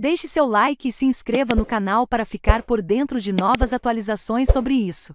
Deixe seu like e se inscreva no canal para ficar por dentro de novas atualizações sobre isso.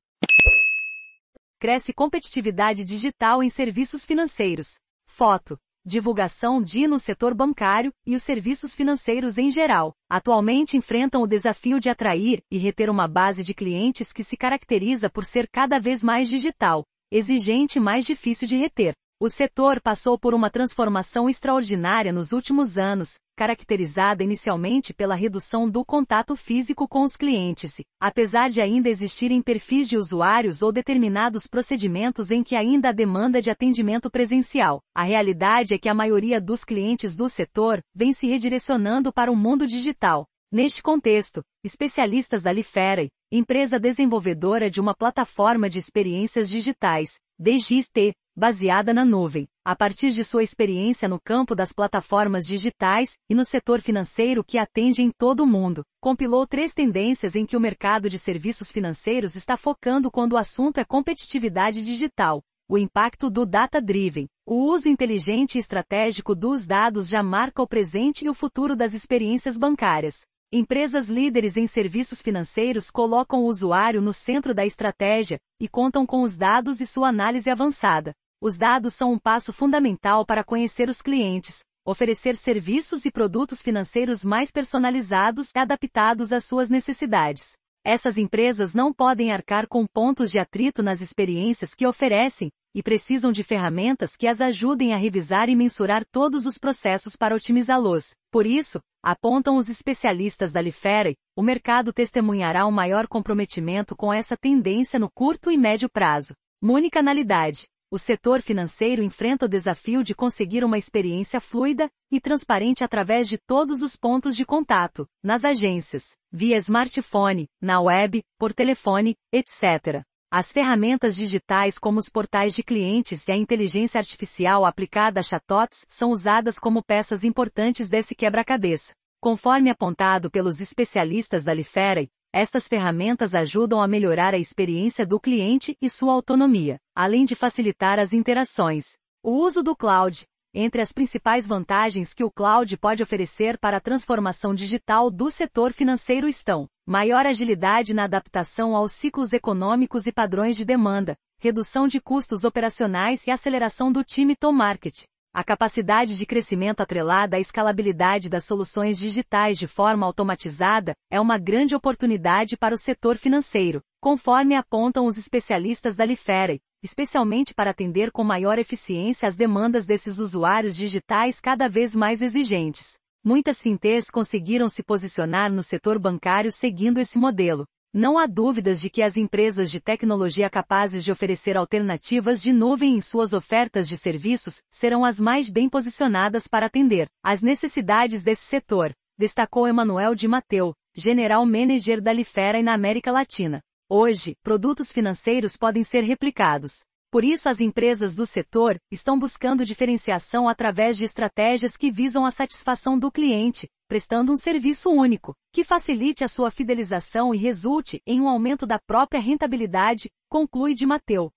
Cresce competitividade digital em serviços financeiros. Foto divulgação de no setor bancário e os serviços financeiros em geral, atualmente enfrentam o desafio de atrair e reter uma base de clientes que se caracteriza por ser cada vez mais digital, exigente e mais difícil de reter. O setor passou por uma transformação extraordinária nos últimos anos, caracterizada inicialmente pela redução do contato físico com os clientes, apesar de ainda existirem perfis de usuários ou determinados procedimentos em que ainda há demanda de atendimento presencial. A realidade é que a maioria dos clientes do setor vem se redirecionando para o mundo digital. Neste contexto, especialistas da Liferay, empresa desenvolvedora de uma plataforma de experiências digitais, DGST, baseada na nuvem, a partir de sua experiência no campo das plataformas digitais e no setor financeiro que atende em todo o mundo, compilou três tendências em que o mercado de serviços financeiros está focando quando o assunto é competitividade digital, o impacto do data-driven, o uso inteligente e estratégico dos dados já marca o presente e o futuro das experiências bancárias. Empresas líderes em serviços financeiros colocam o usuário no centro da estratégia e contam com os dados e sua análise avançada. Os dados são um passo fundamental para conhecer os clientes, oferecer serviços e produtos financeiros mais personalizados e adaptados às suas necessidades. Essas empresas não podem arcar com pontos de atrito nas experiências que oferecem, e precisam de ferramentas que as ajudem a revisar e mensurar todos os processos para otimizá-los. Por isso, apontam os especialistas da Lifere, o mercado testemunhará um maior comprometimento com essa tendência no curto e médio prazo. Mônica Nalidade o setor financeiro enfrenta o desafio de conseguir uma experiência fluida e transparente através de todos os pontos de contato, nas agências, via smartphone, na web, por telefone, etc. As ferramentas digitais como os portais de clientes e a inteligência artificial aplicada a chatots são usadas como peças importantes desse quebra-cabeça. Conforme apontado pelos especialistas da Liferay, estas ferramentas ajudam a melhorar a experiência do cliente e sua autonomia, além de facilitar as interações. O uso do cloud. Entre as principais vantagens que o cloud pode oferecer para a transformação digital do setor financeiro estão maior agilidade na adaptação aos ciclos econômicos e padrões de demanda, redução de custos operacionais e aceleração do time to market, a capacidade de crescimento atrelada à escalabilidade das soluções digitais de forma automatizada é uma grande oportunidade para o setor financeiro, conforme apontam os especialistas da Lifere, especialmente para atender com maior eficiência as demandas desses usuários digitais cada vez mais exigentes. Muitas fintechs conseguiram se posicionar no setor bancário seguindo esse modelo, não há dúvidas de que as empresas de tecnologia capazes de oferecer alternativas de nuvem em suas ofertas de serviços serão as mais bem posicionadas para atender às necessidades desse setor, destacou Emanuel de Mateu, general manager da Lifera e na América Latina. Hoje, produtos financeiros podem ser replicados. Por isso as empresas do setor estão buscando diferenciação através de estratégias que visam a satisfação do cliente, prestando um serviço único, que facilite a sua fidelização e resulte em um aumento da própria rentabilidade, conclui de Mateu.